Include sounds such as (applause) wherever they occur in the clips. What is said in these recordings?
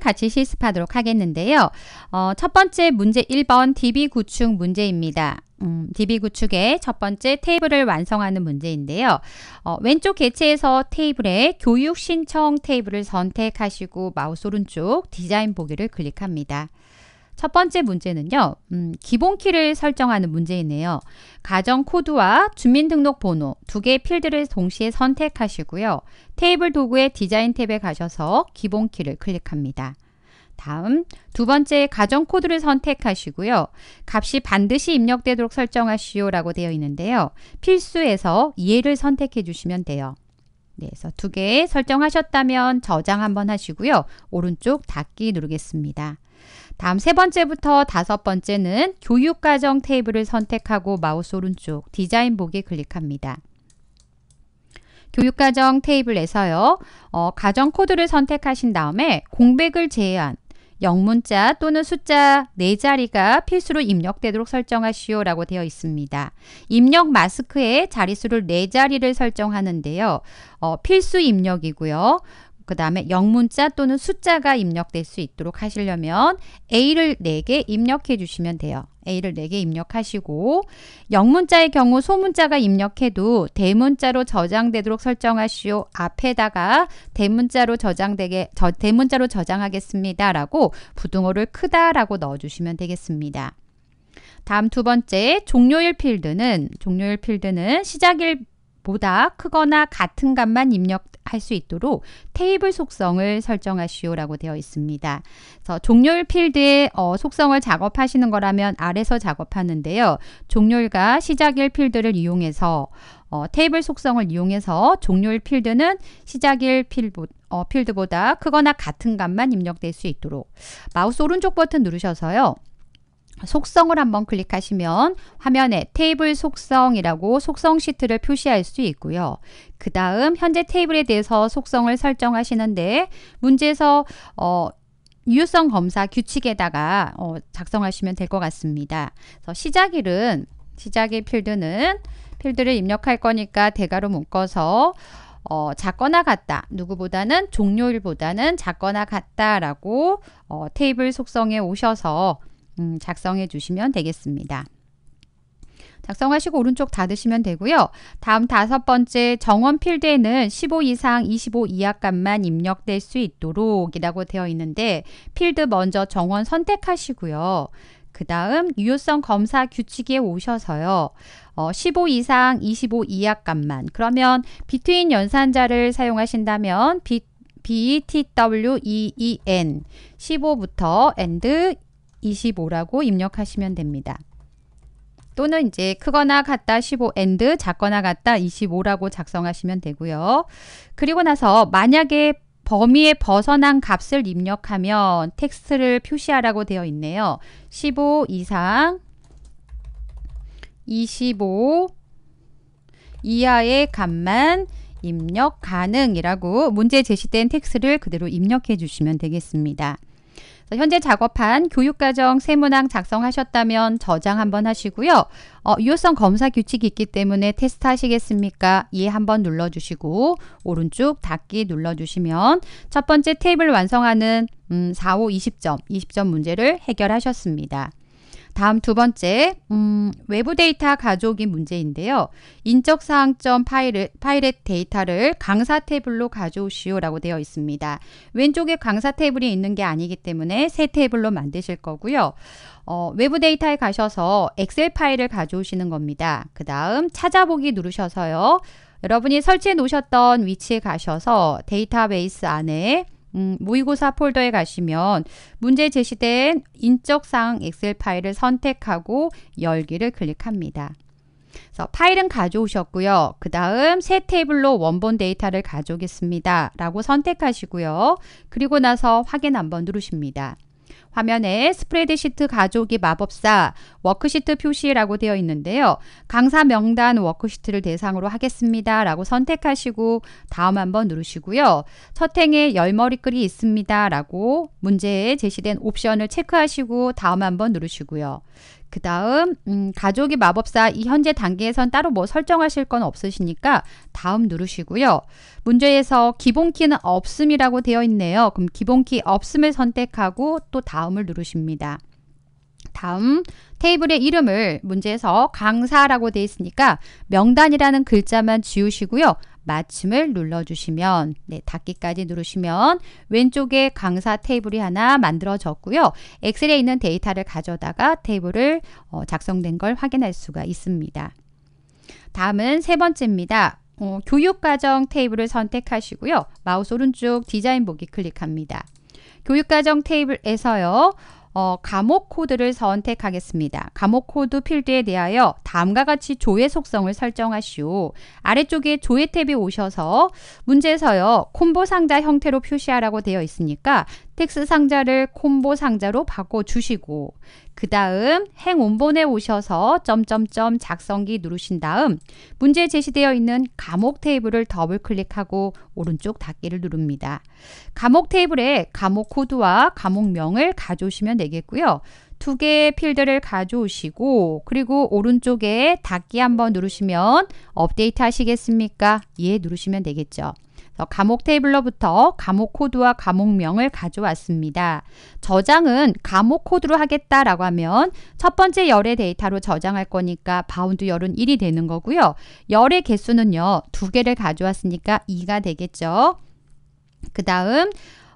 같이 실습하도록 하겠는데요. 어, 첫 번째 문제 1번 DB 구축 문제입니다. 음, DB 구축의 첫 번째 테이블을 완성하는 문제인데요. 어, 왼쪽 개체에서 테이블에 교육 신청 테이블을 선택하시고 마우스 오른쪽 디자인 보기를 클릭합니다. 첫 번째 문제는요. 음, 기본키를 설정하는 문제이네요. 가정 코드와 주민등록번호 두 개의 필드를 동시에 선택하시고요. 테이블 도구의 디자인 탭에 가셔서 기본키를 클릭합니다. 다음 두 번째 가정 코드를 선택하시고요. 값이 반드시 입력되도록 설정하시오 라고 되어 있는데요. 필수에서 예를 선택해 주시면 돼요. 네, 그래서 두개 설정하셨다면 저장 한번 하시고요. 오른쪽 닫기 누르겠습니다. 다음 세 번째부터 다섯 번째는 교육과정 테이블을 선택하고 마우스 오른쪽 디자인 보기 클릭합니다. 교육과정 테이블에서요. 어, 가정 코드를 선택하신 다음에 공백을 제외한 영문자 또는 숫자 네자리가 필수로 입력되도록 설정하시오 라고 되어 있습니다. 입력 마스크에 자릿수를 네자리를 설정하는데요. 어, 필수 입력이고요. 그 다음에 영문자 또는 숫자가 입력될 수 있도록 하시려면 A를 4개 입력해 주시면 돼요. A를 4개 입력하시고 영문자의 경우 소문자가 입력해도 대문자로 저장되도록 설정하시오. 앞에다가 대문자로 저장되게 저, 대문자로 저장하겠습니다. 라고 부등호를 크다라고 넣어주시면 되겠습니다. 다음 두 번째 종료일 필드는 종료일 필드는 시작일 보다 크거나 같은 값만 입력할 수 있도록 테이블 속성을 설정하시오라고 되어 있습니다. 그래서 종료율 필드에 어, 속성을 작업하시는 거라면 아래서 작업하는데요. 종료율과 시작일 필드를 이용해서 어, 테이블 속성을 이용해서 종료일 필드는 시작일 필보, 어, 필드보다 크거나 같은 값만 입력될 수 있도록 마우스 오른쪽 버튼 누르셔서요. 속성을 한번 클릭하시면 화면에 테이블 속성이라고 속성 시트를 표시할 수 있고요. 그 다음 현재 테이블에 대해서 속성을 설정하시는데 문제에서 어, 유효성 검사 규칙에다가 어, 작성하시면 될 것 같습니다. 그래서 시작일은 시작일 필드는 필드를 입력할 거니까 대괄호 묶어서 어, 작거나 같다. 누구보다는 종료일보다는 작거나 같다라고 어, 테이블 속성에 오셔서 음, 작성해 주시면 되겠습니다. 작성하시고 오른쪽 닫으시면 되고요. 다음 다섯 번째 정원 필드에는 15 이상 25 이하값만 입력될 수 있도록 이라고 되어 있는데 필드 먼저 정원 선택하시고요. 그 다음 유효성 검사 규칙에 오셔서요. 어, 15 이상 25 이하값만 그러면 비트윈 연산자를 사용하신다면 BETWEEN 15부터 AND 25라고 입력하시면 됩니다. 또는 이제 크거나 같다 15 and 작거나 같다 25라고 작성하시면 되고요. 그리고 나서 만약에 범위에 벗어난 값을 입력하면 텍스트를 표시하라고 되어 있네요. 15 이상 25 이하의 값만 입력 가능이라고 문제 제시된 텍스트를 그대로 입력해 주시면 되겠습니다. 현재 작업한 교육과정 세문항 작성하셨다면 저장 한번 하시고요. 어, 유효성 검사 규칙이 있기 때문에 테스트 하시겠습니까? 예 한번 눌러주시고 오른쪽 닫기 눌러주시면 첫 번째 테이블 완성하는 음, 4, 5, 20점, 20점 문제를 해결하셨습니다. 다음 두 번째, 음, 외부 데이터 가져오기 문제인데요. 인적사항점 파일을, 파일의 데이터를 강사 테이블로 가져오시오라고 되어 있습니다. 왼쪽에 강사 테이블이 있는 게 아니기 때문에 새 테이블로 만드실 거고요. 어, 외부 데이터에 가셔서 엑셀 파일을 가져오시는 겁니다. 그 다음 찾아보기 누르셔서요. 여러분이 설치해 놓으셨던 위치에 가셔서 데이터베이스 안에 음, 모의고사 폴더에 가시면 문제 제시된 인적사항 엑셀 파일을 선택하고 열기를 클릭합니다. 그래서 파일은 가져오셨고요. 그 다음 새 테이블로 원본 데이터를 가져오겠습니다. 라고 선택하시고요. 그리고 나서 확인 한번 누르십니다. 화면에 스프레드시트 가족이 마법사 워크시트 표시라고 되어 있는데요. 강사 명단 워크시트를 대상으로 하겠습니다. 라고 선택하시고 다음 한번 누르시고요. 첫 행에 열머리글이 있습니다. 라고 문제에 제시된 옵션을 체크하시고 다음 한번 누르시고요. 그 다음 음, 가족이 마법사 이 현재 단계에선 따로 뭐 설정하실 건 없으시니까 다음 누르시고요. 문제에서 기본키는 없음이라고 되어 있네요. 그럼 기본키 없음을 선택하고 또 다음을 누르십니다. 다음 테이블의 이름을 문제에서 강사라고 되어 있으니까 명단이라는 글자만 지우시고요. 마침을 눌러주시면 네, 닫기까지 누르시면 왼쪽에 강사 테이블이 하나 만들어졌고요. 엑셀에 있는 데이터를 가져다가 테이블을 어, 작성된 걸 확인할 수가 있습니다. 다음은 세 번째입니다. 어, 교육과정 테이블을 선택하시고요. 마우스 오른쪽 디자인 보기 클릭합니다. 교육과정 테이블에서요. 어, 감옥 코드를 선택하겠습니다. 감옥 코드 필드에 대하여 다음과 같이 조회 속성을 설정하시오. 아래쪽에 조회 탭에 오셔서 문제에서요. 콤보 상자 형태로 표시하라고 되어 있으니까 텍스 상자를 콤보 상자로 바꿔주시고 그 다음 행원본에 오셔서 점점점 작성기 누르신 다음 문제에 제시되어 있는 감옥 테이블을 더블클릭하고 오른쪽 닫기를 누릅니다. 감옥 테이블에 감옥 코드와 감옥명을 가져오시면 되겠고요. 두 개의 필드를 가져오시고 그리고 오른쪽에 닫기 한번 누르시면 업데이트 하시겠습니까? 예 누르시면 되겠죠. 어, 감옥 테이블로부터 감옥 코드와 감옥명을 가져왔습니다. 저장은 감옥 코드로 하겠다라고 하면 첫 번째 열의 데이터로 저장할 거니까 바운드 열은 1이 되는 거고요. 열의 개수는요. 두 개를 가져왔으니까 2가 되겠죠. 그 다음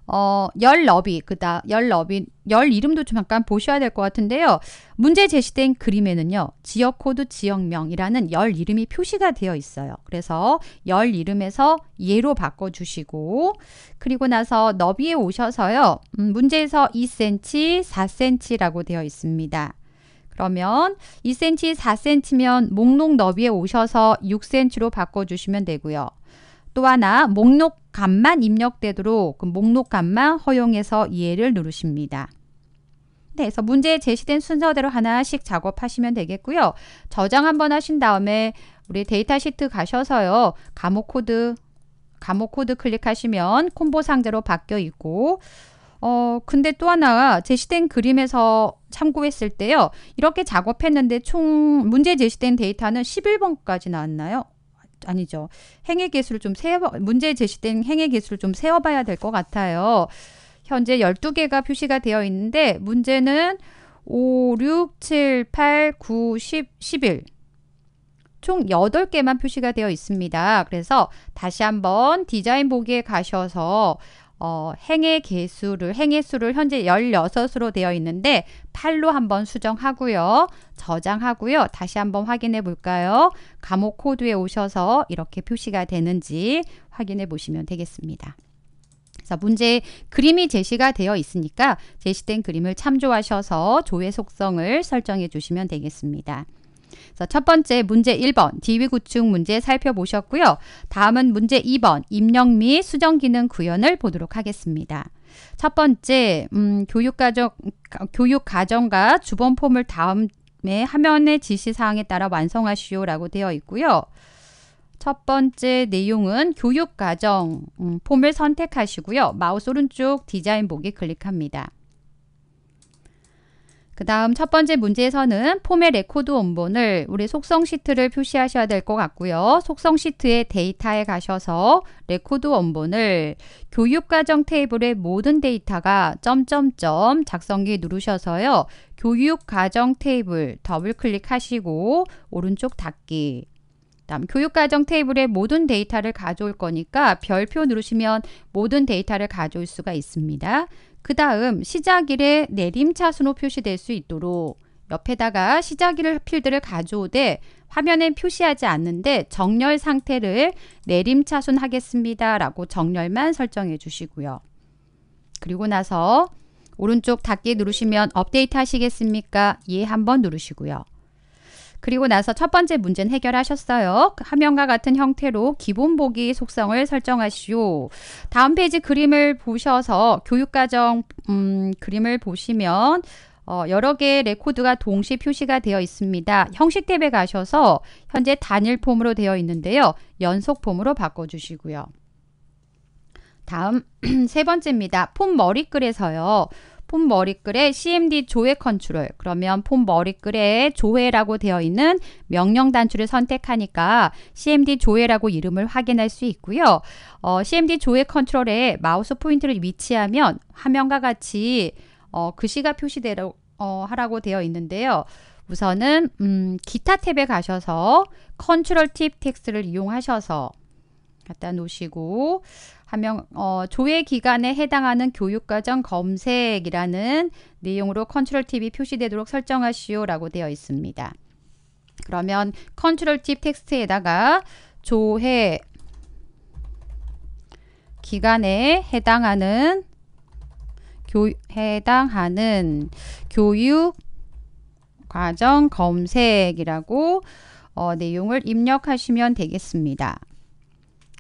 어, 열 너비, 그다, 열 너비, 열 이름도 좀 약간 보셔야 될 것 같은데요. 문제 제시된 그림에는요, 지역코드 지역명이라는 열 이름이 표시가 되어 있어요. 그래서 열 이름에서 예로 바꿔주시고, 그리고 나서 너비에 오셔서요, 음, 문제에서 2cm, 4cm라고 되어 있습니다. 그러면 2cm, 4cm면 목록 너비에 오셔서 6cm로 바꿔주시면 되고요. 또 하나 목록 값만 입력되도록 그 목록값만 허용해서 이해를 누르십니다. 네, 그래서 문제에 제시된 순서대로 하나씩 작업하시면 되겠고요. 저장 한번 하신 다음에 우리 데이터 시트 가셔서요. 감호 코드, 감호 코드 클릭하시면 콤보 상자로 바뀌어 있고 어, 근데 또 하나 제시된 그림에서 참고했을 때요. 이렇게 작업했는데 총 문제 제시된 데이터는 11번까지 나왔나요? 아니죠. 행위 개수를 좀 세워 문제 제시된 행위 개수를 좀 세워 봐야 될 것 같아요. 현재 열두 개가 표시가 되어 있는데 문제는 오, 육, 칠, 팔, 구, 십, 십일 총여 개만 표시가 되어 있습니다. 그래서 다시 한번 디자인 보기에 가셔서 어, 행의 개수를 행의 수를 현재 16으로 되어 있는데 8로 한번 수정하고요. 저장하고요. 다시 한번 확인해 볼까요? 감옥 코드에 오셔서 이렇게 표시가 되는지 확인해 보시면 되겠습니다. 자, 문제 그림이 제시가 되어 있으니까 제시된 그림을 참조하셔서 조회 속성을 설정해 주시면 되겠습니다. 자, 첫 번째 문제 1번 DB 구축 문제 살펴보셨고요. 다음은 문제 2번 입력 및 수정 기능 구현을 보도록 하겠습니다. 첫 번째 음, 교육과정, 교육과정과 주본 폼을 다음에 화면의 지시사항에 따라 완성하시오 라고 되어 있고요. 첫 번째 내용은 교육과정 음, 폼을 선택하시고요. 마우스 오른쪽 디자인 보기 클릭합니다. 그 다음 첫 번째 문제에서는 폼의 레코드 원본을 우리 속성 시트를 표시하셔야 될 것 같고요. 속성 시트의 데이터에 가셔서 레코드 원본을 교육과정 테이블의 모든 데이터가 점점점 작성기 누르셔서요. 교육과정 테이블 더블 클릭하시고 오른쪽 닫기 다음 교육과정 테이블에 모든 데이터를 가져올 거니까 별표 누르시면 모든 데이터를 가져올 수가 있습니다. 그 다음 시작일에 내림차순으로 표시될 수 있도록 옆에다가 시작일 필드를 가져오되 화면엔 표시하지 않는데 정렬 상태를 내림차순 하겠습니다. 라고 정렬만 설정해 주시고요. 그리고 나서 오른쪽 닫기 누르시면 업데이트 하시겠습니까? 예 한번 누르시고요. 그리고 나서 첫 번째 문제는 해결하셨어요. 화면과 같은 형태로 기본 보기 속성을 설정하시오. 다음 페이지 그림을 보셔서 교육과정 음, 그림을 보시면 어, 여러 개의 레코드가 동시 표시가 되어 있습니다. 형식 탭에 가셔서 현재 단일 폼으로 되어 있는데요. 연속 폼으로 바꿔주시고요. 다음 (clears throat) 세 번째입니다. 폼 머리글에서요. 폼 머리글에 CMD 조회 컨트롤 그러면 폼 머리글에 조회라고 되어 있는 명령 단추를 선택하니까 CMD 조회라고 이름을 확인할 수 있고요. 어, CMD 조회 컨트롤에 마우스 포인트를 위치하면 화면과 같이 어, 글씨가 표시대로 어, 하라고 되어 있는데요. 우선은 음, 기타 탭에 가셔서 컨트롤 팁 텍스트를 이용하셔서 갖다 놓으시고 하면 어, 조회 기간에 해당하는 교육과정 검색이라는 내용으로 컨트롤 팁이 표시되도록 설정하시오라고 되어 있습니다. 그러면 컨트롤 팁 텍스트에다가 조회 기간에 해당하는 교, 해당하는 교육 과정 검색이라고 어, 내용을 입력하시면 되겠습니다.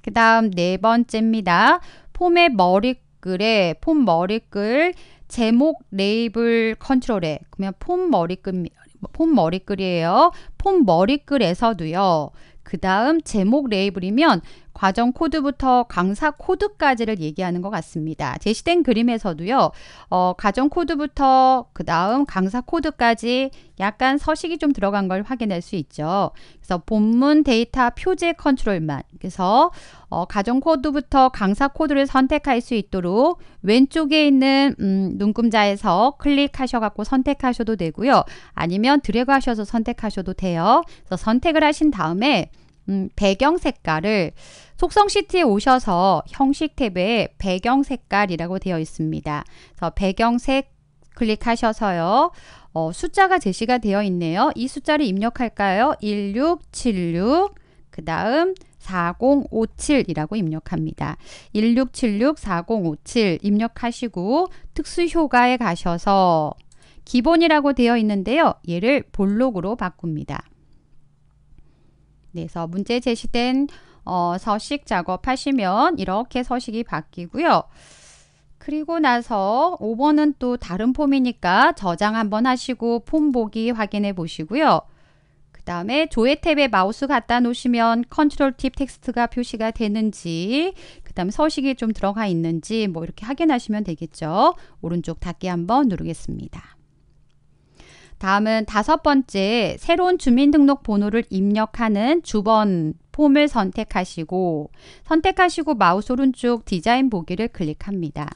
그 다음 네 번째입니다. 폼의 머리글에 폼 머리글 제목 레이블 컨트롤에 그러면 폼 머리글 폼 머리글이에요. 폼 머리글에서도요. 그 다음 제목 레이블이면 과정 코드부터 강사 코드까지를 얘기하는 것 같습니다. 제시된 그림에서도요. 어, 과정 코드부터 그 다음 강사 코드까지 약간 서식이 좀 들어간 걸 확인할 수 있죠. 그래서 본문 데이터 표제 컨트롤만 그래서 어, 가정 코드부터 강사 코드를 선택할 수 있도록 왼쪽에 있는 음, 눈금자에서 클릭하셔갖고 선택하셔도 되고요. 아니면 드래그하셔서 선택하셔도 돼요. 그래서 선택을 하신 다음에 음, 배경 색깔을 속성 시트에 오셔서 형식 탭에 배경 색깔이라고 되어 있습니다. 그래서 배경색 클릭하셔서요. 어, 숫자가 제시가 되어 있네요. 이 숫자를 입력할까요? 1676, 그 다음 4057이라고 입력합니다. 1676 4057 입력하시고 특수효과에 가셔서 기본이라고 되어 있는데요. 얘를 볼록으로 바꿉니다. 그래서 문제 제시된 어, 서식 작업하시면 이렇게 서식이 바뀌고요. 그리고 나서 5번은 또 다른 폼이니까 저장 한번 하시고 폼 보기 확인해 보시고요. 그 다음에 조회 탭에 마우스 갖다 놓으시면 컨트롤 팁 텍스트가 표시가 되는지 그 다음 서식이 좀 들어가 있는지 뭐 이렇게 확인하시면 되겠죠. 오른쪽 닫기 한번 누르겠습니다. 다음은 다섯 번째 새로운 주민등록번호를 입력하는 주번 폼을 선택하시고 선택하시고 마우스 오른쪽 디자인 보기를 클릭합니다.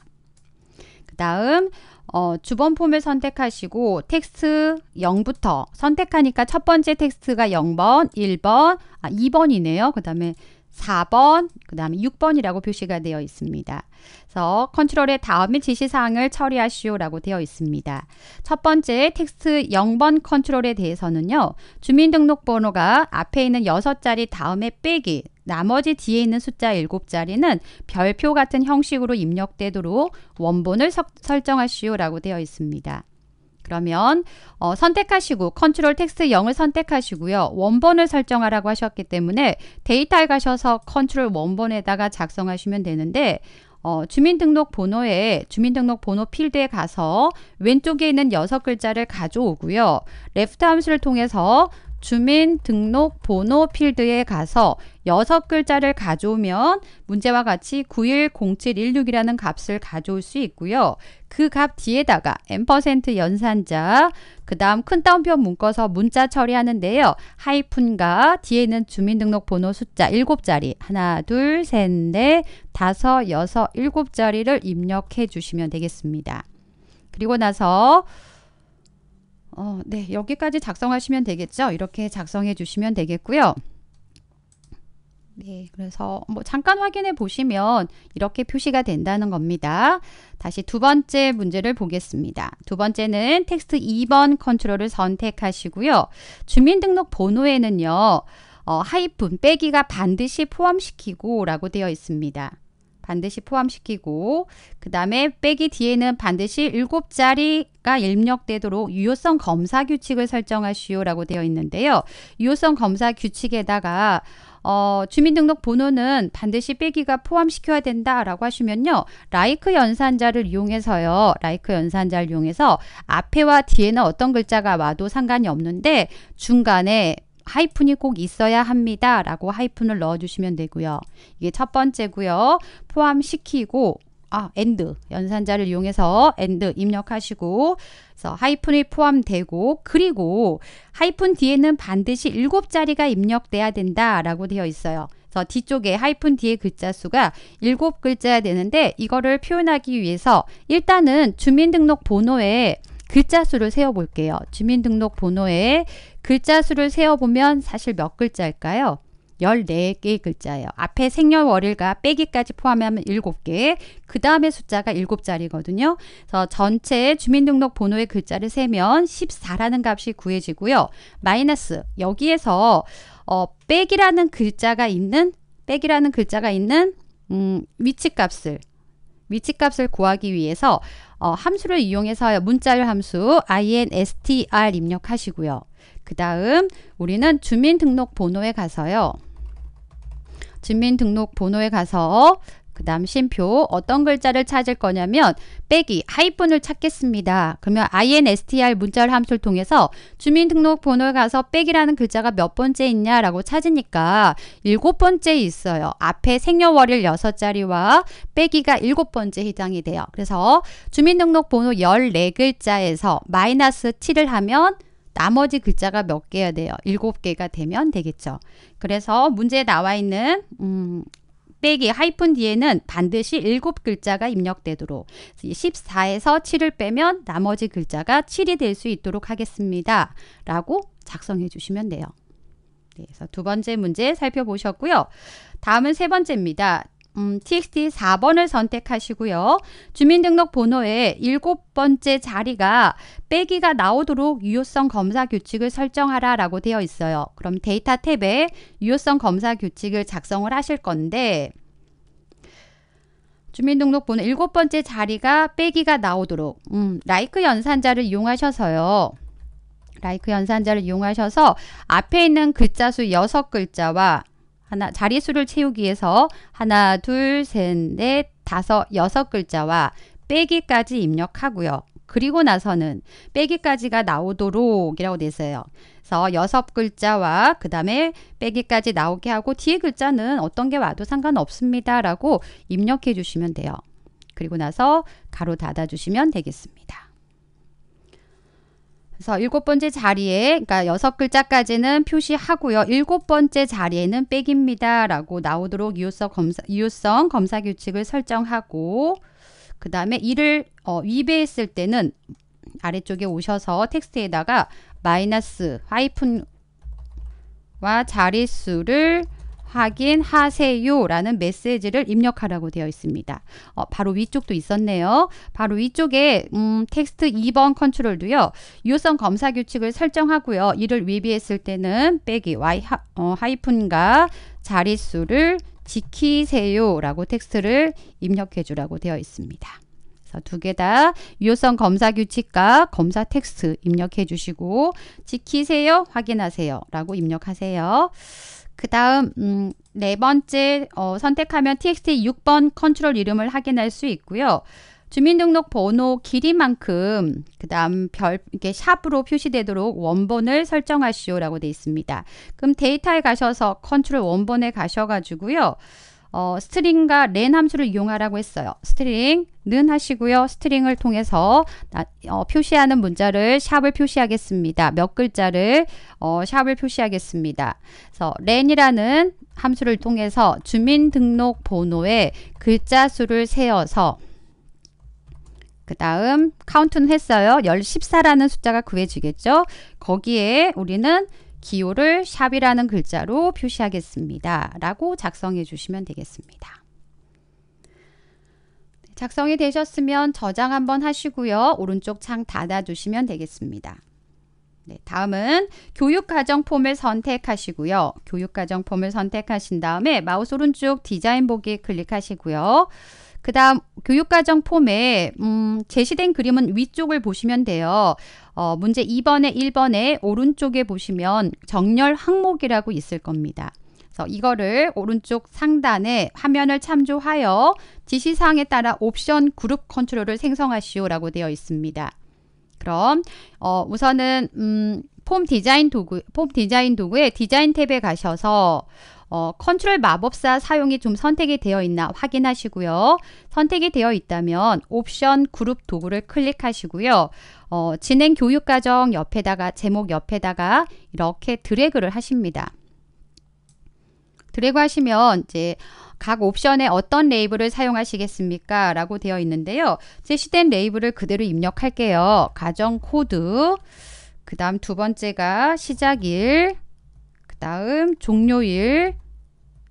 그 다음 어, 주번 폼을 선택하시고 텍스트 0부터 선택하니까 첫 번째 텍스트가 0번, 1번, 아, 2번이네요. 그 다음에 4번, 그 다음에 6번이라고 표시가 되어 있습니다. 그래서 컨트롤의 다음에 지시사항을 처리하시오라고 되어 있습니다. 첫 번째 텍스트 0번 컨트롤에 대해서는요. 주민등록번호가 앞에 있는 6자리 다음에 빼기 나머지 뒤에 있는 숫자 7자리는 별표 같은 형식으로 입력되도록 원본을 서, 설정하시오라고 되어 있습니다. 그러면 어, 선택하시고 컨트롤 텍스트 0을 선택하시고요. 원본을 설정하라고 하셨기 때문에 데이터에 가셔서 컨트롤 원본에다가 작성하시면 되는데 어, 주민등록번호에 주민등록번호 필드에 가서 왼쪽에 있는 여섯 글자를 가져오고요. 레프트 함수를 통해서 주민등록번호 필드에 가서 여섯 글자를 가져오면 문제와 같이 910716이라는 값을 가져올 수 있고요. 그 값 뒤에다가 n% 연산자, 그 다음 큰 따옴표 묶어서 문자 처리하는데요. 하이픈과 뒤에는 주민등록번호 숫자 7자리 하나, 둘, 셋, 넷, 다섯, 여섯, 일곱 자리를 입력해 주시면 되겠습니다. 그리고 나서 어, 네, 여기까지 작성하시면 되겠죠. 이렇게 작성해 주시면 되겠고요. 네, 그래서 뭐 잠깐 확인해 보시면 이렇게 표시가 된다는 겁니다. 다시 두 번째 문제를 보겠습니다. 두 번째는 텍스트 2번 컨트롤을 선택하시고요. 주민등록번호에는요. 어, 하이픈 빼기가 반드시 포함시키고 라고 되어 있습니다. 반드시 포함시키고 그 다음에 빼기 뒤에는 반드시 7자리가 입력되도록 유효성 검사 규칙을 설정하시오 라고 되어 있는데요. 유효성 검사 규칙에다가 어, 주민등록번호는 반드시 빼기가 포함시켜야 된다라고 하시면요. 라이크 연산자를 이용해서요. 라이크 연산자를 이용해서 앞에와 뒤에는 어떤 글자가 와도 상관이 없는데 중간에 하이픈이 꼭 있어야 합니다. 라고 하이픈을 넣어주시면 되고요. 이게 첫 번째고요. 포함시키고 아, and 연산자를 이용해서 and 입력하시고 그래서 하이픈이 포함되고 그리고 하이픈 뒤에는 반드시 7자리가 입력돼야 된다라고 되어 있어요. 그래서 뒤쪽에 하이픈 뒤에 글자 수가 7글자야 되는데 이거를 표현하기 위해서 일단은 주민등록번호에 글자 수를 세어 볼게요. 주민등록번호에 글자 수를 세어 보면 사실 몇 글자일까요? 1 4 개의 글자예요. 앞에 생년월일과 빼기까지 포함하면 7 개그 다음에 숫자가 7 자리거든요. 그래서 전체 주민등록번호의 글자를 세면 1 4라는 값이 구해지고요. 마이너스 여기에서 어, 빼기라는 글자가 있는 빼기라는 글자가 있는 음, 위치값을 위치값을 구하기 위해서 어, 함수를 이용해서 문자열 함수 instr 입력하시고요. 그 다음 우리는 주민등록번호에 가서요. 주민등록번호에 가서 그 다음 쉼표 어떤 글자를 찾을 거냐면 빼기 하이픈을 찾겠습니다. 그러면 instr 문자를 함수를 통해서 주민등록번호에 가서 빼기라는 글자가 몇 번째 있냐라고 찾으니까 일곱 번째 있어요. 앞에 생년월일 여섯 자리와 빼기가 일곱 번째 해당이 돼요. 그래서 주민등록번호 열네 글자에서 마이너스 7을 하면 나머지 글자가 몇 개야 돼요? 일곱 개가 되면 되겠죠. 그래서 문제에 나와 있는 음, 빼기 하이픈 뒤에는 반드시 일곱 글자가 입력되도록 14에서 7을 빼면 나머지 글자가 7이 될 수 있도록 하겠습니다. 라고 작성해 주시면 돼요. 네, 그래서 두 번째 문제 살펴보셨고요. 다음은 세 번째입니다. 음, TXT 4번을 선택하시고요. 주민등록번호에 일곱 번째 자리가 빼기가 나오도록 유효성 검사 규칙을 설정하라 라고 되어 있어요. 그럼 데이터 탭에 유효성 검사 규칙을 작성을 하실 건데 주민등록번호 일곱 번째 자리가 빼기가 나오도록 음, 라이크 연산자를 이용하셔서요. 라이크 연산자를 이용하셔서 앞에 있는 글자 수6 글자와 하나 자리수를 채우기 위해서 하나 둘 셋 넷 다섯 여섯 글자와 빼기까지 입력하고요. 그리고 나서는 빼기까지가 나오도록 이라고 돼 있어요. 그래서 여섯 글자와 그 다음에 빼기까지 나오게 하고 뒤에 글자는 어떤 게 와도 상관없습니다. 라고 입력해 주시면 돼요. 그리고 나서 가로 닫아 주시면 되겠습니다. 그래서 일곱 번째 자리에 그러니까 여섯 글자까지는 표시하고요. 일곱 번째 자리에는 백입니다라고 나오도록 이웃성 검사, 이웃성 검사 규칙을 설정하고 그 다음에 이를 어, 위배했을 때는 아래쪽에 오셔서 텍스트에다가 마이너스 하이픈와 자릿수를 확인하세요라는 메시지를 입력하라고 되어 있습니다. 어, 바로 위쪽도 있었네요. 바로 위쪽에 음, 텍스트 2번 컨트롤도요. 유효 검사 규칙을 설정하고요. 이를 위배했을 때는 빼기 y 어, 과 자릿수를 지키세요라고 텍스트를 입력해 주라고 되어 있습니다. 두 개 다 유효성 검사 규칙과 검사 텍스트 입력해 주시고 지키세요 확인하세요 라고 입력하세요. 그 다음 음, 네 번째 어, 선택하면 txt 6번 컨트롤 이름을 확인할 수 있고요. 주민등록번호 길이만큼 그 다음 별 이렇게 샵으로 표시되도록 원본을 설정하시오라고 되어 있습니다. 그럼 데이터에 가셔서 컨트롤 원본에 가셔가지고요. 어, 스트링과 l 함수를 이용하라고 했어요. 스트링는 하시고요. 스트링을 통해서 나, 어, 표시하는 문자를 샵을 표시하겠습니다. 몇 글자를 어, 샵을 표시하겠습니다. 그래서 l 이라는 함수를 통해서 주민등록번호의 글자 수를 세어서 그 다음 카운트는 했어요. 14라는 숫자가 구해지겠죠. 거기에 우리는 기호를 샵이라는 글자로 표시하겠습니다. 라고 작성해 주시면 되겠습니다. 네, 작성이 되셨으면 저장 한번 하시고요. 오른쪽 창 닫아주시면 되겠습니다. 네, 다음은 교육과정 폼을 선택하시고요. 교육과정 폼을 선택하신 다음에 마우스 오른쪽 디자인 보기 클릭하시고요. 그 다음 교육과정 폼에 음, 제시된 그림은 위쪽을 보시면 돼요. 어, 문제 2번에 1번에 오른쪽에 보시면 정렬 항목이라고 있을 겁니다. 그래서 이거를 오른쪽 상단에 화면을 참조하여 지시사항에 따라 옵션 그룹 컨트롤을 생성하시오라고 되어 있습니다. 그럼 어, 우선은 음, 폼 디자인 도구 폼 디자인 도구의 디자인 탭에 가셔서 어, 컨트롤 마법사 사용이 좀 선택이 되어 있나 확인하시고요. 선택이 되어 있다면 옵션 그룹 도구를 클릭하시고요. 어, 진행 교육 과정 옆에다가 제목 옆에다가 이렇게 드래그를 하십니다. 드래그 하시면 이제 각 옵션에 어떤 레이블을 사용하시겠습니까? 라고 되어 있는데요. 제시된 레이블을 그대로 입력할게요. 가정 코드, 그 다음 두 번째가 시작일, 그 다음 종료일,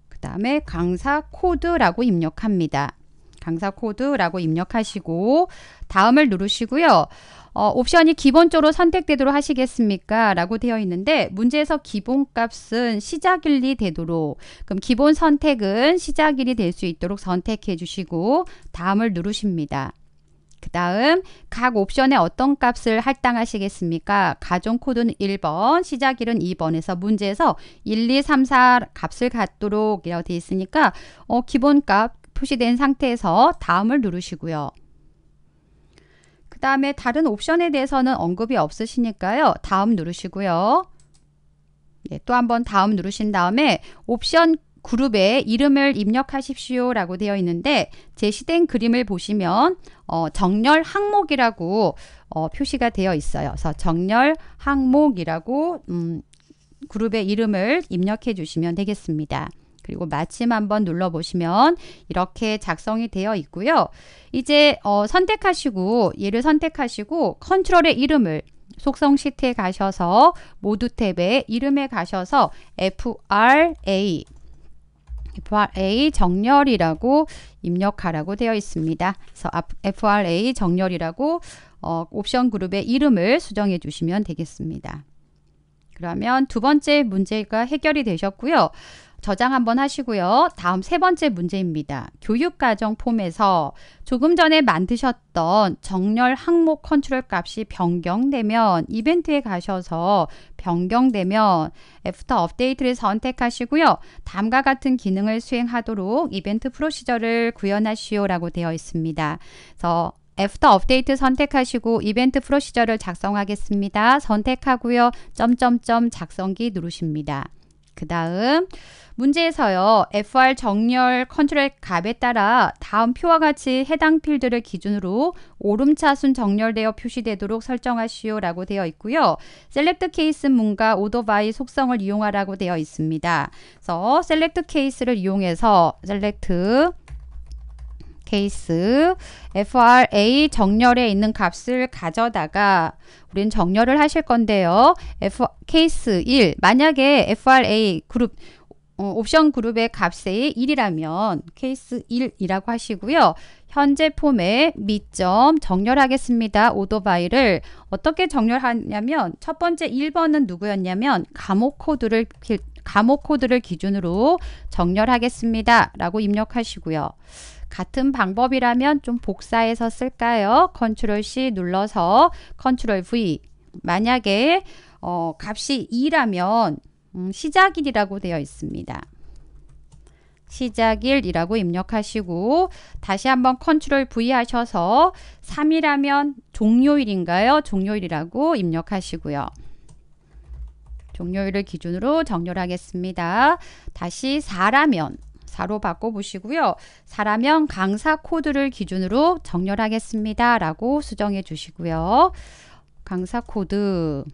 그 다음에 강사 코드라고 입력합니다. 강사 코드라고 입력하시고 다음을 누르시고요. 어, 옵션이 기본적으로 선택되도록 하시겠습니까? 라고 되어 있는데 문제에서 기본값은 시작일이 되도록 그럼 기본 선택은 시작일이 될 수 있도록 선택해 주시고 다음을 누르십니다. 그 다음 각 옵션에 어떤 값을 할당하시겠습니까? 가정코드는 1번, 시작일은 2번에서 문제에서 1, 2, 3, 4 값을 갖도록 이라고 되어 있으니까 어, 기본값 표시된 상태에서 다음을 누르시고요. 그 다음에 다른 옵션에 대해서는 언급이 없으시니까요. 다음 누르시고요. 예, 또 한 번 다음 누르신 다음에 옵션 그룹에 이름을 입력하십시오 라고 되어 있는데 제시된 그림을 보시면 어, 정렬 항목이라고 어, 표시가 되어 있어요. 그래서 정렬 항목이라고 음, 그룹의 이름을 입력해 주시면 되겠습니다. 그리고 마침 한번 눌러보시면 이렇게 작성이 되어 있고요. 이제 어, 선택하시고 얘를 선택하시고 컨트롤의 이름을 속성 시트에 가셔서 모두 탭에 이름에 가셔서 FRA FRA 정렬이라고 입력하라고 되어 있습니다. 그래서 FRA 정렬이라고 어, 옵션 그룹의 이름을 수정해 주시면 되겠습니다. 그러면 두 번째 문제가 해결이 되셨고요. 저장 한번 하시고요. 다음 세 번째 문제입니다. 교육과정 폼에서 조금 전에 만드셨던 정렬 항목 컨트롤 값이 변경되면 이벤트에 가셔서 변경되면 애프터 업데이트를 선택하시고요. 다음과 같은 기능을 수행하도록 이벤트 프로시저를 구현하시오라고 되어 있습니다. 그래서 애프터 업데이트 선택하시고 이벤트 프로시저를 작성하겠습니다. 선택하고요. 점점점 작성기 누르십니다. 그 다음 문제에서요. FR 정렬 컨트롤 값에 따라 다음 표와 같이 해당 필드를 기준으로 오름차순 정렬되어 표시되도록 설정하시오 라고 되어 있고요. 셀렉트 케이스 문과 오더바이 속성을 이용하라고 되어 있습니다. 그래서 셀렉트 케이스를 이용해서 셀렉트 케이스 FRA 정렬에 있는 값을 가져다가 우린 정렬을 하실 건데요. F, 케이스 1 만약에 FRA 그룹 어, 옵션 그룹의 값의 1이라면 케이스 1이라고 하시고요. 현재 폼의 미점 정렬하겠습니다. 오더바이를 어떻게 정렬하냐면 첫 번째 1번은 누구였냐면 감옥 코드를 감옥 코드를 기준으로 정렬하겠습니다. 라고 입력하시고요. 같은 방법이라면 좀 복사해서 쓸까요? 컨트롤 C 눌러서 컨트롤 V 만약에 어, 값이 2라면 음, 시작일이라고 되어 있습니다. 시작일이라고 입력하시고 다시 한번 컨트롤 V 하셔서 3이라면 종료일인가요? 종료일이라고 입력하시고요. 종료일을 기준으로 정렬하겠습니다. 다시 4라면 4로 바꿔보시고요. 사람명 강사 코드를 기준으로 정렬하겠습니다. 라고 수정해 주시고요. 강사 코드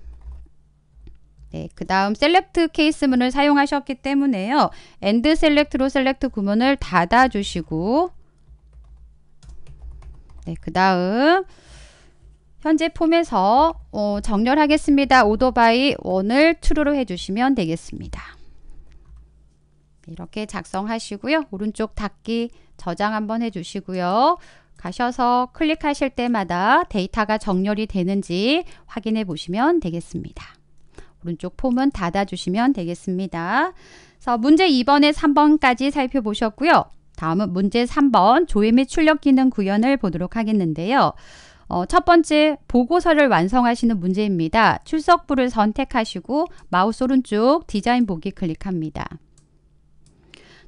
네, 그 다음 셀렉트 케이스문을 사용하셨기 때문에요. 엔드 셀렉트로 셀렉트 구문을 닫아주시고 네, 그 다음 현재 폼에서 어, 정렬하겠습니다. 오더바이 원을 true로 해주시면 되겠습니다. 이렇게 작성하시고요. 오른쪽 닫기 저장 한번 해주시고요. 가셔서 클릭하실 때마다 데이터가 정렬이 되는지 확인해 보시면 되겠습니다. 오른쪽 폼은 닫아주시면 되겠습니다. 그래서 문제 2번에 3번까지 살펴보셨고요. 다음은 문제 3번 조회 및 출력 기능 구현을 보도록 하겠는데요. 어, 첫 번째 보고서를 완성하시는 문제입니다. 출석부를 선택하시고 마우스 오른쪽 디자인 보기 클릭합니다.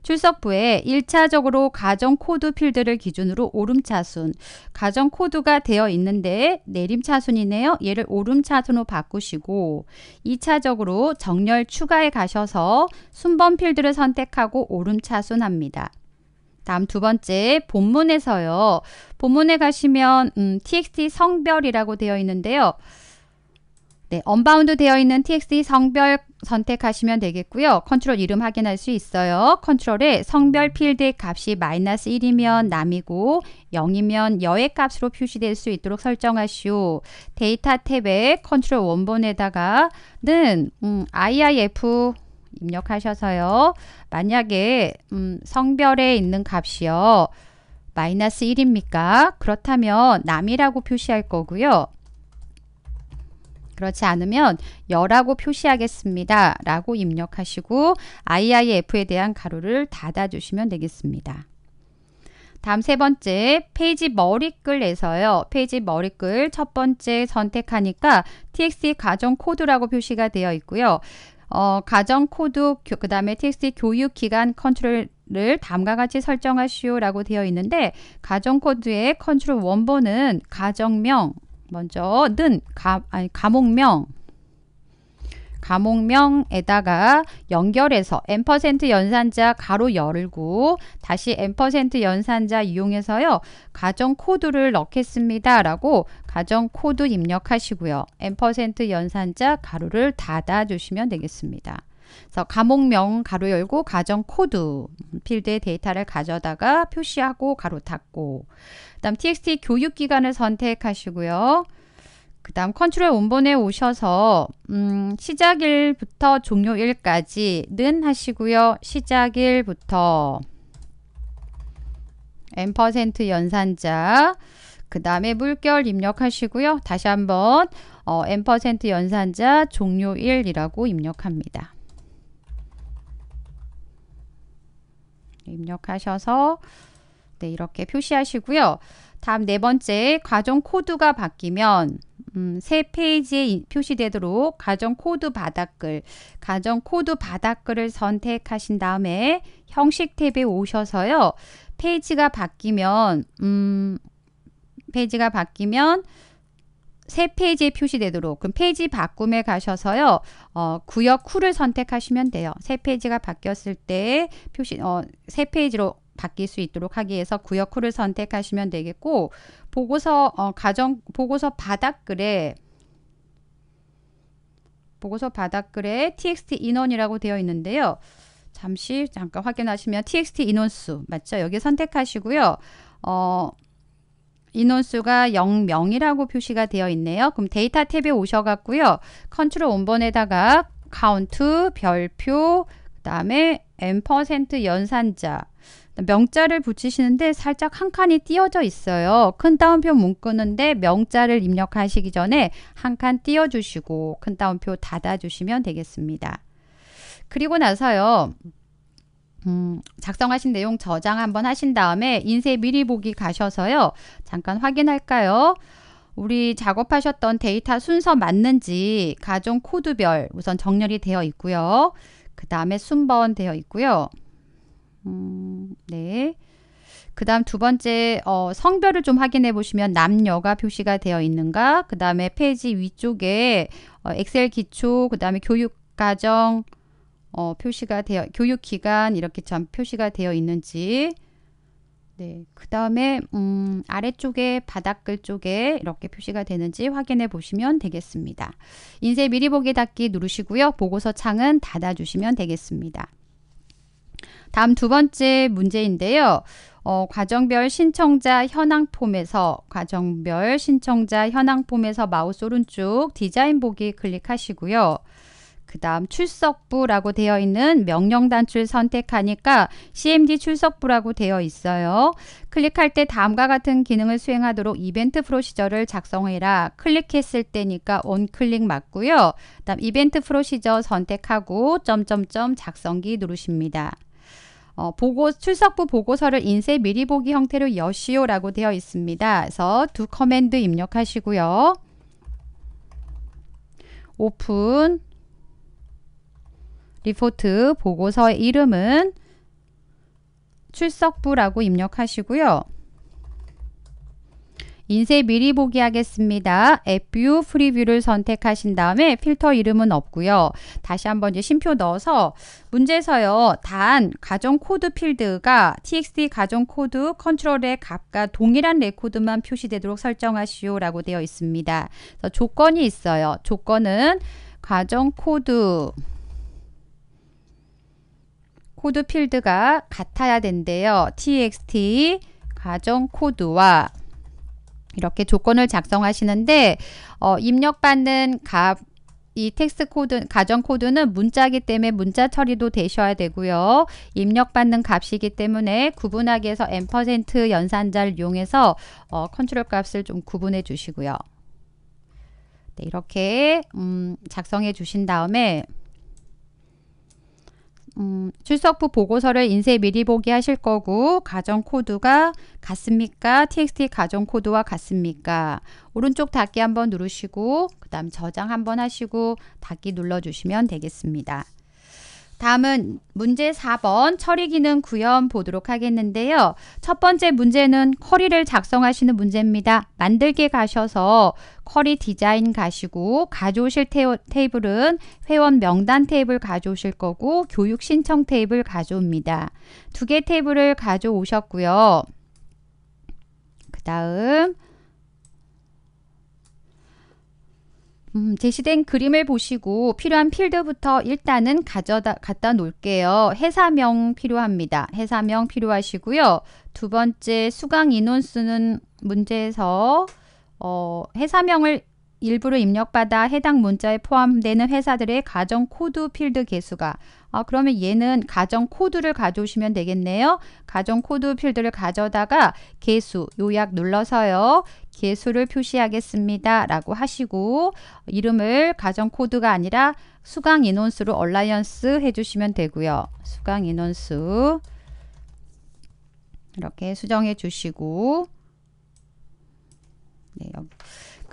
출석부에 1차적으로 가정 코드 필드를 기준으로 오름차순, 가정 코드가 되어 있는데 내림차순이네요. 얘를 오름차순으로 바꾸시고 2차적으로 정렬 추가에 가셔서 순번 필드를 선택하고 오름차순 합니다. 다음 두 번째 본문에서요. 본문에 가시면 음, txt 성별이라고 되어 있는데요. 네, 언바운드 되어 있는 txt 성별 선택하시면 되겠고요. 컨트롤 이름 확인할 수 있어요. 컨트롤에 성별 필드 값이 마이너스 1이면 남이고 0이면 여의 값으로 표시될 수 있도록 설정하시오. 데이터 탭에 컨트롤 원본에다가는 음, IIF 입력하셔서요. 만약에 음, 성별에 있는 값이요. 마이너스 1입니까? 그렇다면 남이라고 표시할 거고요. 그렇지 않으면 열하고 표시하겠습니다. 라고 입력하시고 IIF에 대한 가로를 닫아주시면 되겠습니다. 다음 세 번째 페이지 머리글에서요. 페이지 머리글 첫 번째 선택하니까 txt 가정 코드라고 표시가 되어 있고요. 어, 가정 코드 그 다음에 txt 교육 기간 컨트롤을 다음과 같이 설정하시오 라고 되어 있는데 가정 코드의 컨트롤 원본은 가정명 먼저 는 가, 아니, 감옥명 감옥명에다가 연결해서 n% 연산자 가로 열고 다시 n% 연산자 이용해서요. 가정 코드를 넣겠습니다. 라고 가정 코드 입력하시고요. n% 연산자 가로를 닫아 주시면 되겠습니다. 그래서 과목명 가로 열고 가정 코드 필드에 데이터를 가져다가 표시하고 가로 닫고 그다음 txt 교육 기간을 선택하시고요. 그 다음 컨트롤 원본에 오셔서 음, 시작일부터 종료일까지는 하시고요. 시작일부터 엠퍼센트 연산자 그 다음에 물결 입력하시고요. 다시 한번 어, 엠퍼센트 연산자 종료일이라고 입력합니다. 입력하셔서 네, 이렇게 표시하시고요. 다음 네 번째, 과정 코드가 바뀌면 음, 새 페이지에 표시되도록 과정 코드 바닥글, 과정 코드 바닥글을 선택하신 다음에 형식 탭에 오셔서요. 페이지가 바뀌면 음, 페이지가 바뀌면 새 페이지에 표시되도록 그럼 페이지 바꿈에 가셔서요 어, 구역 후를 선택하시면 돼요 새 페이지가 바뀌었을 때 표시 어, 새 페이지로 바뀔 수 있도록 하기 위해서 구역 후를 선택하시면 되겠고 보고서 어, 가정 보고서 바닥글에 보고서 바닥글에 txt 인원이라고 되어 있는데요 잠시 잠깐 확인하시면 txt 인원수 맞죠 여기 선택하시고요 어, 인원수가 0명이라고 표시가 되어 있네요. 그럼 데이터 탭에 오셔갖고요. 컨트롤 원번에다가 카운트, 별표, 그 다음에 M% 연산자 명자를 붙이시는데 살짝 한 칸이 띄어져 있어요. 큰 따옴표 묶는데 명자를 입력하시기 전에 한 칸 띄워주시고 큰 따옴표 닫아주시면 되겠습니다. 그리고 나서요. 음, 작성하신 내용 저장 한번 하신 다음에 인쇄 미리 보기 가셔서요. 잠깐 확인할까요? 우리 작업하셨던 데이터 순서 맞는지 가종 코드별 우선 정렬이 되어 있고요. 그 다음에 순번 되어 있고요. 음, 네. 그 다음 두 번째 어, 성별을 좀 확인해 보시면 남녀가 표시가 되어 있는가 그 다음에 페이지 위쪽에 어, 엑셀 기초 그 다음에 교육과정 어, 표시가 되어 교육기간 이렇게 전 표시가 되어 있는지 네, 그 다음에 음, 아래쪽에 바닥글 쪽에 이렇게 표시가 되는지 확인해 보시면 되겠습니다. 인쇄 미리 보기 닫기 누르시고요. 보고서 창은 닫아주시면 되겠습니다. 다음 두 번째 문제인데요. 어, 과정별 신청자 현황 폼에서 과정별 신청자 현황 폼에서 마우스 오른쪽 디자인 보기 클릭하시고요. 그 다음 출석부라고 되어 있는 명령 단추를 선택하니까 CMD 출석부라고 되어 있어요. 클릭할 때 다음과 같은 기능을 수행하도록 이벤트 프로시저를 작성해라. 클릭했을 때니까 온클릭 맞고요. 그 다음 이벤트 프로시저 선택하고 점점점 작성기 누르십니다. 어, 보고 출석부 보고서를 인쇄 미리 보기 형태로 여시오라고 되어 있습니다. 그래서 두 커맨드 입력하시고요. 오픈 리포트 보고서의 이름은 출석부라고 입력하시고요. 인쇄 미리 보기 하겠습니다. 앱뷰 프리뷰를 선택하신 다음에 필터 이름은 없고요. 다시 한번 이제 심표 넣어서 문제서요. 단 가정 코드 필드가 txt 가정 코드 컨트롤의 값과 동일한 레코드만 표시되도록 설정하시오라고 되어 있습니다. 조건이 있어요. 조건은 가정 코드 코드 필드가 같아야 된대요. txt 가정 코드와 이렇게 조건을 작성하시는데 어, 입력받는 값이 텍스 코드, 가정 코드는 문자기 때문에 문자 처리도 되셔야 되고요. 입력받는 값이기 때문에 구분하기 위해서 n% 연산자를 이용해서 어, 컨트롤 값을 좀 구분해 주시고요. 네, 이렇게 음, 작성해 주신 다음에 음, 출석부 보고서를 인쇄 미리 보기 하실 거고 가정 코드가 같습니까? txt 가정 코드와 같습니까? 오른쪽 닫기 한번 누르시고 그 다음 저장 한번 하시고 닫기 눌러주시면 되겠습니다. 다음은 문제 4번 처리 기능 구현 보도록 하겠는데요. 첫 번째 문제는 쿼리를 작성하시는 문제입니다. 만들기 가셔서 쿼리 디자인 가시고 가져오실 테이블은 회원 명단 테이블 가져오실 거고 교육 신청 테이블 가져옵니다. 두 개 테이블을 가져오셨고요. 그 다음 음, 제시된 그림을 보시고 필요한 필드부터 일단은 가져다 갖다 놓을게요. 회사명 필요합니다. 회사명 필요하시고요. 두 번째 수강 인원수는 문제에서 어, 회사명을 일부러 입력받아 해당 문자에 포함되는 회사들의 가정 코드 필드 개수가 아, 그러면 얘는 가정 코드를 가져오시면 되겠네요. 가정 코드 필드를 가져다가 개수 요약 눌러서요. 개수를 표시하겠습니다. 라고 하시고 이름을 가정 코드가 아니라 수강 인원수로 얼라이언스 해주시면 되고요. 수강 인원수 이렇게 수정해 주시고 네, 여기.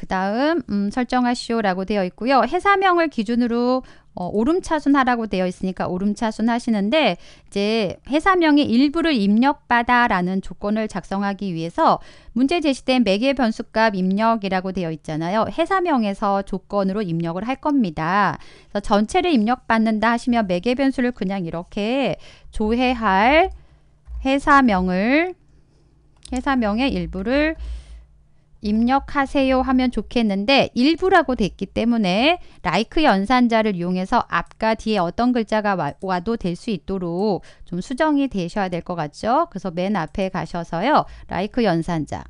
그 다음 음, 설정하시오라고 되어 있고요. 회사명을 기준으로 어, 오름차순하라고 되어 있으니까 오름차순 하시는데 이제 회사명의 일부를 입력받아라는 조건을 작성하기 위해서 문제 제시된 매개 변수값 입력이라고 되어 있잖아요. 회사명에서 조건으로 입력을 할 겁니다. 그래서 전체를 입력받는다 하시면 매개 변수를 그냥 이렇게 조회할 회사명을 회사명의 일부를 입력하세요 하면 좋겠는데 일부라고 됐기 때문에 like 연산자를 이용해서 앞과 뒤에 어떤 글자가 와도 될 수 있도록 좀 수정이 되셔야 될 것 같죠? 그래서 맨 앞에 가셔서요. like 연산자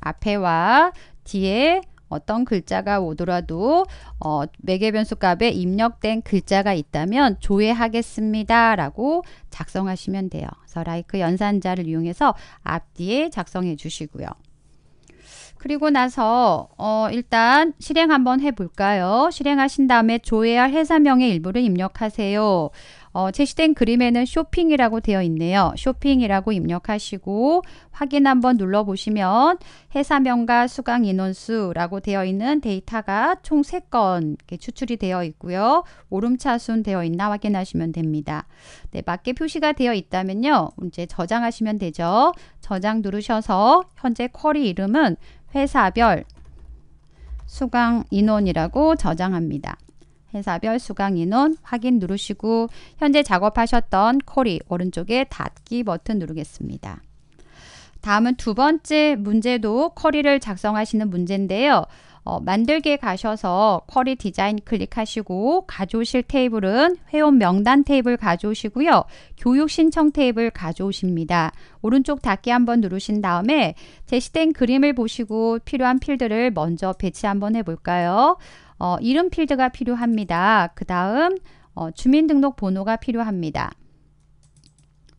앞에와 뒤에 어떤 글자가 오더라도 어, 매개 변수 값에 입력된 글자가 있다면 조회하겠습니다. 라고 작성하시면 돼요. 그래서 라이크 연산자를 이용해서 앞뒤에 작성해 주시고요. 그리고 나서 어, 일단 실행 한번 해볼까요? 실행하신 다음에 조회할 회사명의 일부를 입력하세요. 어, 제시된 그림에는 쇼핑이라고 되어 있네요. 쇼핑이라고 입력하시고 확인 한번 눌러보시면 회사명과 수강 인원수라고 되어 있는 데이터가 총 3건 추출이 되어 있고요. 오름차순 되어 있나 확인하시면 됩니다. 네, 맞게 표시가 되어 있다면요. 이제 저장하시면 되죠. 저장 누르셔서 현재 쿼리 이름은 회사별 수강 인원이라고 저장합니다. 회사별 수강 인원 확인 누르시고 현재 작업하셨던 쿼리 오른쪽에 닫기 버튼 누르겠습니다. 다음은 두 번째 문제도 쿼리를 작성하시는 문제인데요. 어, 만들기에 가셔서 쿼리 디자인 클릭하시고 가져오실 테이블은 회원 명단 테이블 가져오시고요. 교육 신청 테이블 가져오십니다. 오른쪽 닫기 한번 누르신 다음에 제시된 그림을 보시고 필요한 필드를 먼저 배치 한번 해볼까요? 어, 이름 필드가 필요합니다. 그 다음 어, 주민등록번호가 필요합니다.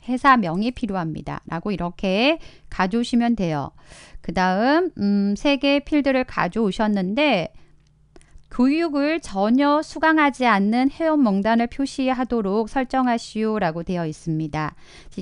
회사명이 필요합니다. 라고 이렇게 가져오시면 돼요. 그 다음 음, 세개의 필드를 가져오셨는데 교육을 전혀 수강하지 않는 회원명단을 표시하도록 설정하시오 라고 되어 있습니다.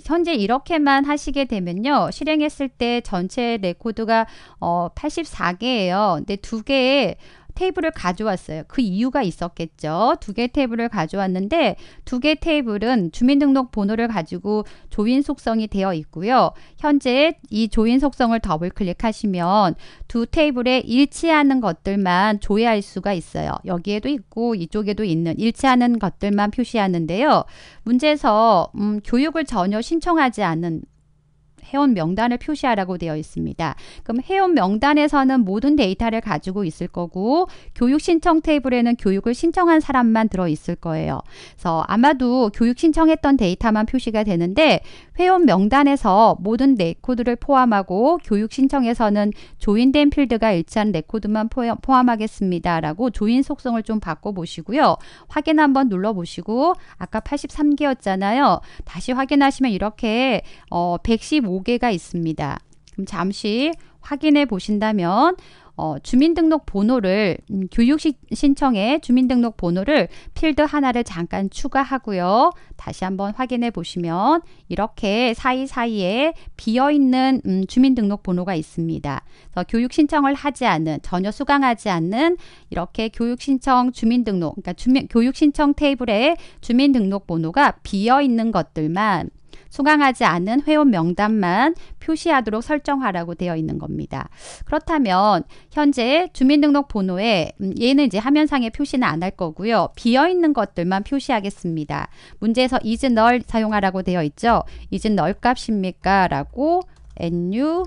현재 이렇게만 하시게 되면요. 실행했을 때 전체 레코드가 어, 84개예요. 근데 두개의 테이블을 가져왔어요. 그 이유가 있었겠죠. 두 개 테이블을 가져왔는데 두 개 테이블은 주민등록번호를 가지고 조인 속성이 되어 있고요. 현재 이 조인 속성을 더블 클릭하시면 두 테이블에 일치하는 것들만 조회할 수가 있어요. 여기에도 있고 이쪽에도 있는 일치하는 것들만 표시하는데요. 문제에서 음, 교육을 전혀 신청하지 않은 회원 명단을 표시하라고 되어 있습니다. 그럼 회원 명단에서는 모든 데이터를 가지고 있을 거고 교육 신청 테이블에는 교육을 신청한 사람만 들어 있을 거예요. 그래서 아마도 교육 신청했던 데이터만 표시가 되는데 회원 명단에서 모든 레코드를 포함하고 교육 신청에서는 조인된 필드가 일치한 레코드만 포함하겠습니다. 라고 조인 속성을 좀 바꿔보시고요. 확인 한번 눌러보시고 아까 83개였잖아요. 다시 확인하시면 이렇게 어, 115개가 있습니다. 그럼 잠시 확인해 보신다면 어, 주민등록 번호를 음, 교육 신청에 주민등록 번호를 필드 하나를 잠깐 추가하고요. 다시 한번 확인해 보시면 이렇게 사이사이에 비어 있는 음, 주민등록 번호가 있습니다. 그래서 교육 신청을 하지 않은 전혀 수강하지 않는 이렇게 교육 신청 주민등록 그러니까 주민, 교육 신청 테이블에 주민등록 번호가 비어 있는 것들만 수강하지 않은 회원 명단만 표시하도록 설정하라고 되어 있는 겁니다. 그렇다면 현재 주민등록번호에 음, 얘는 이제 화면상에 표시는 안 할 거고요. 비어있는 것들만 표시하겠습니다. 문제에서 is null 사용하라고 되어 있죠. is null 값입니까? 라고 nu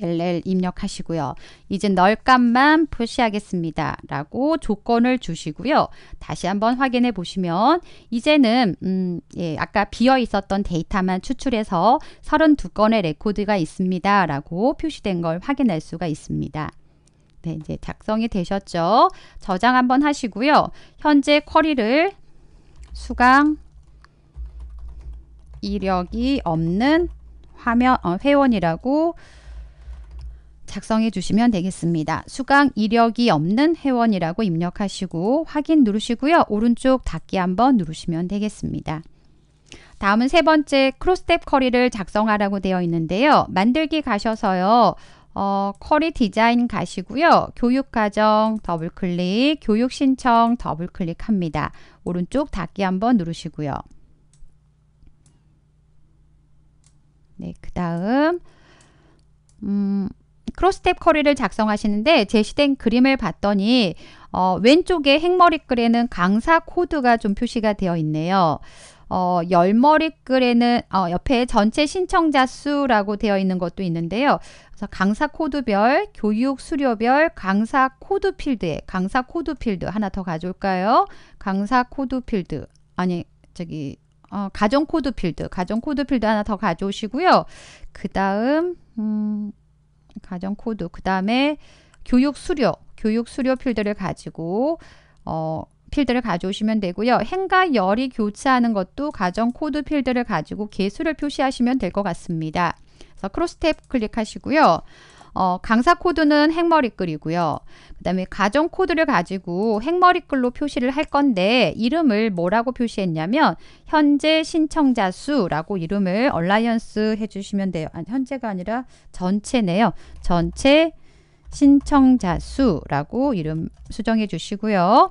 LL 입력하시고요. 이제 널값만 표시하겠습니다. 라고 조건을 주시고요. 다시 한번 확인해 보시면 이제는 음, 예, 아까 비어 있었던 데이터만 추출해서 32건의 레코드가 있습니다. 라고 표시된 걸 확인할 수가 있습니다. 네, 이제 작성이 되셨죠. 저장 한번 하시고요. 현재 쿼리를 수강 이력이 없는 화면 어, 회원이라고 작성해 주시면 되겠습니다. 수강 이력이 없는 회원이라고 입력하시고 확인 누르시고요. 오른쪽 닫기 한번 누르시면 되겠습니다. 다음은 세 번째 크로스텝 커리를 작성하라고 되어 있는데요. 만들기 가셔서요. 어, 커리 디자인 가시고요. 교육과정 더블클릭, 교육신청 더블클릭합니다. 오른쪽 닫기 한번 누르시고요. 네, 그 다음 음, 크로스텝 커리를 작성하시는데 제시된 그림을 봤더니 어, 왼쪽에 행머리글에는 강사 코드가 좀 표시가 되어 있네요. 어, 열머리글에는 어, 옆에 전체 신청자 수라고 되어 있는 것도 있는데요. 그래서 강사 코드별, 교육 수료별, 강사 코드 필드에 강사 코드 필드 하나 더 가져올까요? 강사 코드 필드 아니 저기 어, 가정 코드 필드 가정 코드 필드 하나 더 가져오시고요. 그 다음 음, 가정 코드 그 다음에 교육 수료 교육 수료 필드를 가지고 어, 필드를 가져오시면 되고요. 행과 열이 교차하는 것도 가정 코드 필드를 가지고 개수를 표시하시면 될 것 같습니다. 그래서 크로스탭 클릭하시고요. 어, 강사 코드는 행머리글이고요. 그 다음에 가정 코드를 가지고 행머리글로 표시를 할 건데 이름을 뭐라고 표시했냐면 현재 신청자 수라고 이름을 얼라이언스 해주시면 돼요. 아니, 현재가 아니라 전체네요. 전체 신청자 수라고 이름 수정해 주시고요.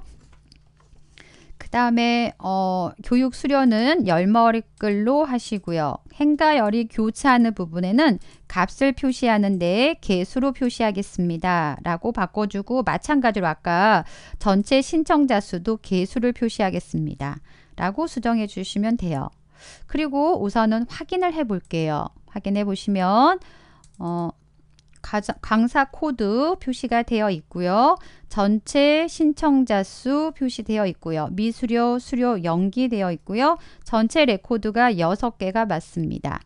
다음에 어, 교육 수련은 열머리글로 하시고요. 행가열이 교차하는 부분에는 값을 표시하는 데 개수로 표시하겠습니다. 라고 바꿔주고 마찬가지로 아까 전체 신청자 수도 개수를 표시하겠습니다. 라고 수정해 주시면 돼요. 그리고 우선은 확인을 해 볼게요. 확인해 보시면 어, 강사 코드 표시가 되어 있고요. 전체 신청자 수 표시되어 있고요. 미수료, 수료 연기되어 있고요. 전체 레코드가 6개가 맞습니다.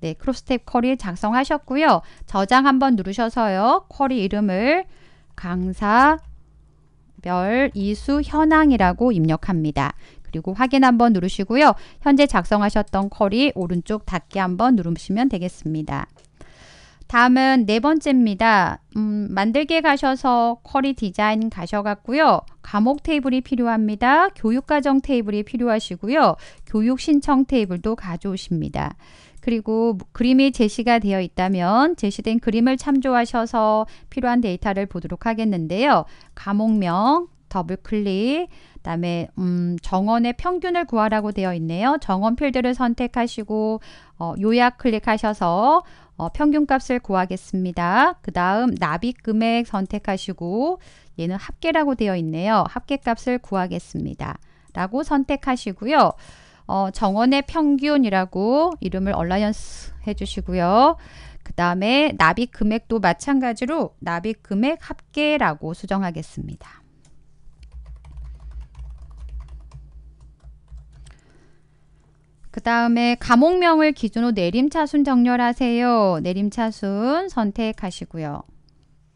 네, 크로스탭 쿼리 작성하셨고요. 저장 한번 누르셔서요. 쿼리 이름을 강사 별 이수 현황이라고 입력합니다. 그리고 확인 한번 누르시고요. 현재 작성하셨던 쿼리 오른쪽 닫기 한번 누르시면 되겠습니다. 다음은 네 번째입니다. 음, 만들기 가셔서 커리 디자인 가셔갖고요. 감옥 테이블이 필요합니다. 교육과정 테이블이 필요하시고요. 교육 신청 테이블도 가져오십니다. 그리고 그림이 제시가 되어 있다면 제시된 그림을 참조하셔서 필요한 데이터를 보도록 하겠는데요. 감옥명 더블클릭, 그 다음에 음, 정원의 평균을 구하라고 되어 있네요. 정원 필드를 선택하시고 어, 요약 클릭하셔서 어, 평균값을 구하겠습니다. 그 다음 납입금액 선택하시고 얘는 합계라고 되어 있네요. 합계값을 구하겠습니다. 라고 선택하시고요. 어, 정원의 평균이라고 이름을 얼라이언스 해주시고요. 그 다음에 납입 금액도 마찬가지로 납입 금액 합계라고 수정하겠습니다. 그 다음에 감옥명을 기준으로 내림차순 정렬하세요. 내림차순 선택하시고요.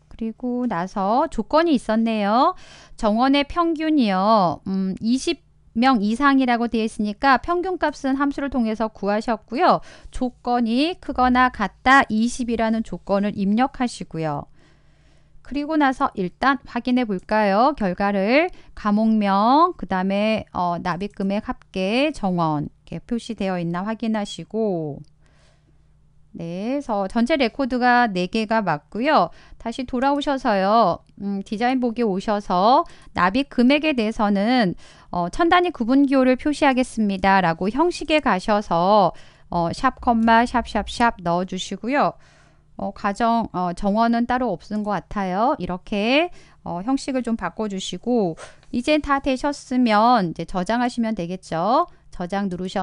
그리고 나서 조건이 있었네요. 정원의 평균이요. 음, 20명 이상이라고 되어 있으니까 평균값은 함수를 통해서 구하셨고요. 조건이 크거나 같다 20이라는 조건을 입력하시고요. 그리고 나서 일단 확인해 볼까요? 결과를 감옥명, 그 다음에 어, 납입금액 합계, 정원 이렇게 표시되어 있나 확인하시고 네, 그래서 전체 레코드가 4개가 맞고요. 다시 돌아오셔서요. 음, 디자인 보기 오셔서 납입 금액에 대해서는 어, 천 단위 구분 기호를 표시하겠습니다. 라고 형식에 가셔서 어, 샵, 컴마, 샵, 샵, 샵 넣어주시고요. 어, 가정, 어, 정원은 따로 없은 것 같아요. 이렇게 어, 형식을 좀 바꿔주시고 이제 다 되셨으면 이제 저장하시면 되겠죠. 저장 누르셔